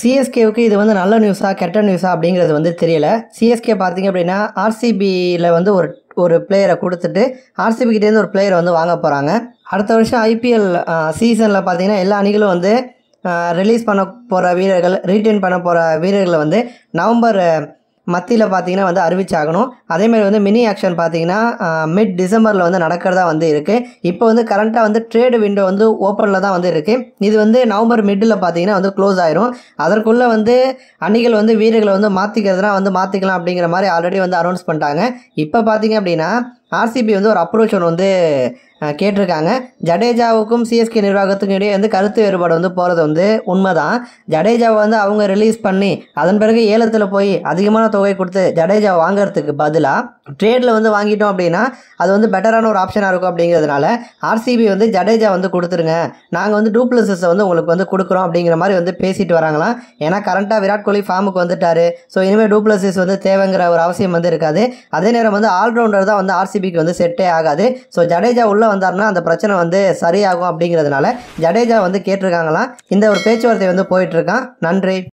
சிஎஸ்கேவுக்கு இது வந்து நல்ல நியூஸாக கெட்ட நியூஸாக அப்படிங்கிறது வந்து தெரியல சிஎஸ்கே பார்த்தீங்க அப்படின்னா ஆர்சிபியில் வந்து ஒரு ஒரு பிளேயரை கொடுத்துட்டு ஆர்சிபிக்கிட்டேருந்து ஒரு பிளேயர் வந்து வாங்க போகிறாங்க அடுத்த வருஷம் ஐபிஎல் சீசனில் பார்த்தீங்கன்னா எல்லா அணிகளும் வந்து ரிலீஸ் பண்ண போகிற வீரர்கள் ரீட்டைன் பண்ண போகிற வீரர்களை வந்து நவம்பர் மத்தியில் பார்த்தீங்கன்னா வந்து அறிவிச்சாகணும் அதேமாதிரி வந்து மினி ஆக்ஷன் பார்த்தீங்கன்னா மிட் டிசம்பரில் வந்து நடக்கிறதா வந்து இருக்குது இப்போ வந்து கரண்ட்டாக வந்து ட்ரேடு விண்டோ வந்து ஓப்பனில் தான் வந்து இருக்குது இது வந்து நவம்பர் மிட்டில் பார்த்தீங்கன்னா வந்து க்ளோஸ் ஆயிரும் அதற்குள்ளே வந்து அணிகள் வந்து வீரர்களை வந்து மாற்றிக்கிறதுனா வந்து மாற்றிக்கலாம் அப்படிங்கிற மாதிரி ஆல்ரெடி வந்து அனௌன்ஸ் பண்ணிட்டாங்க இப்போ பார்த்தீங்க அப்படின்னா ஆர்சிபி வந்து ஒரு அப்ரோச் ஒன்று வந்து கேட்டிருக்காங்க ஜடேஜாவுக்கும் சிஎஸ்கே நிர்வாகத்துக்கும் இடையே வந்து கருத்து வேறுபாடு வந்து போகிறது வந்து உண்மை தான் ஜடேஜாவை வந்து அவங்க ரிலீஸ் பண்ணி அதன் பிறகு ஏலத்தில் போய் அதிகமான தொகை கொடுத்து ஜடேஜா வாங்குறதுக்கு பதிலாக ட்ரேடில் வந்து வாங்கிட்டோம் அப்படின்னா அது வந்து பெட்டரான ஒரு ஆப்ஷனாக இருக்கும் அப்படிங்கிறதுனால ஆர்சிபி வந்து ஜடேஜா வந்து கொடுத்துருங்க நாங்கள் வந்து டூப்ளஸஸை வந்து உங்களுக்கு வந்து கொடுக்குறோம் அப்படிங்கிற மாதிரி வந்து பேசிட்டு வராங்களாம் ஏன்னா கரண்ட்டாக விராட் கோலி ஃபார்முக்கு வந்துட்டார் ஸோ இனிமேல் டூப்ளசஸ் வந்து தேவைங்கிற ஒரு அவசியம் வந்து இருக்காது அதே நேரம் வந்து ஆல்ரவுண்டர் தான் வந்து ஆர்சிபி ஆர்சிபிக்கு வந்து செட்டே ஆகாது ஸோ ஜடேஜா உள்ளே வந்தார்னா அந்த பிரச்சனை வந்து சரியாகும் அப்படிங்கிறதுனால ஜடேஜா வந்து கேட்டிருக்காங்களாம் இந்த ஒரு பேச்சுவார்த்தை வந்து போயிட்டு இருக்கான் நன்றி